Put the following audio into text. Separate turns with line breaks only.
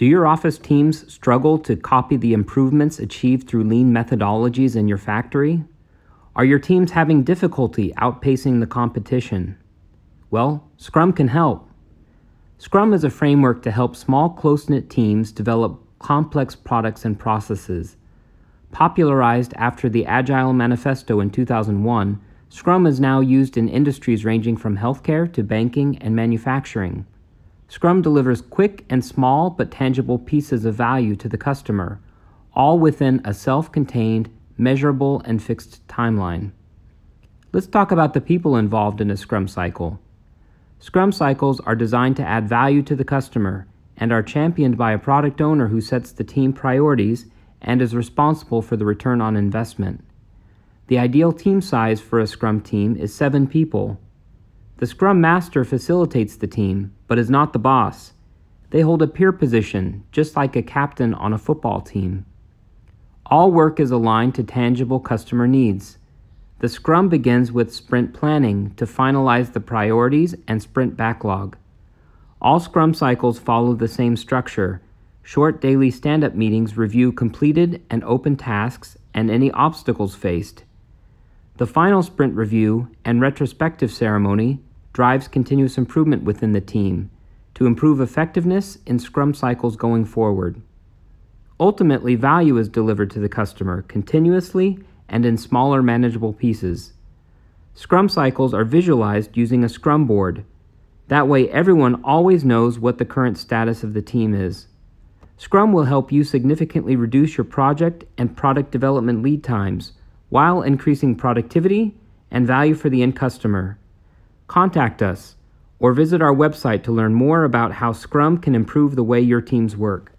Do your office teams struggle to copy the improvements achieved through lean methodologies in your factory? Are your teams having difficulty outpacing the competition? Well, Scrum can help. Scrum is a framework to help small, close knit teams develop complex products and processes. Popularized after the Agile Manifesto in 2001, Scrum is now used in industries ranging from healthcare to banking and manufacturing. Scrum delivers quick and small but tangible pieces of value to the customer, all within a self contained, measurable, and fixed timeline. Let's talk about the people involved in a Scrum cycle. Scrum cycles are designed to add value to the customer and are championed by a product owner who sets the team priorities and is responsible for the return on investment. The ideal team size for a Scrum team is seven people, the Scrum Master facilitates the team, but is not the boss. They hold a peer position, just like a captain on a football team. All work is aligned to tangible customer needs. The Scrum begins with sprint planning to finalize the priorities and sprint backlog. All Scrum cycles follow the same structure. Short daily stand up meetings review completed and open tasks and any obstacles faced. The final sprint review and retrospective ceremony drives continuous improvement within the team to improve effectiveness in scrum cycles going forward. Ultimately, value is delivered to the customer continuously and in smaller manageable pieces. Scrum cycles are visualized using a scrum board. That way, everyone always knows what the current status of the team is. Scrum will help you significantly reduce your project and product development lead times while increasing productivity and value for the end customer. Contact us or visit our website to learn more about how Scrum can improve the way your teams work.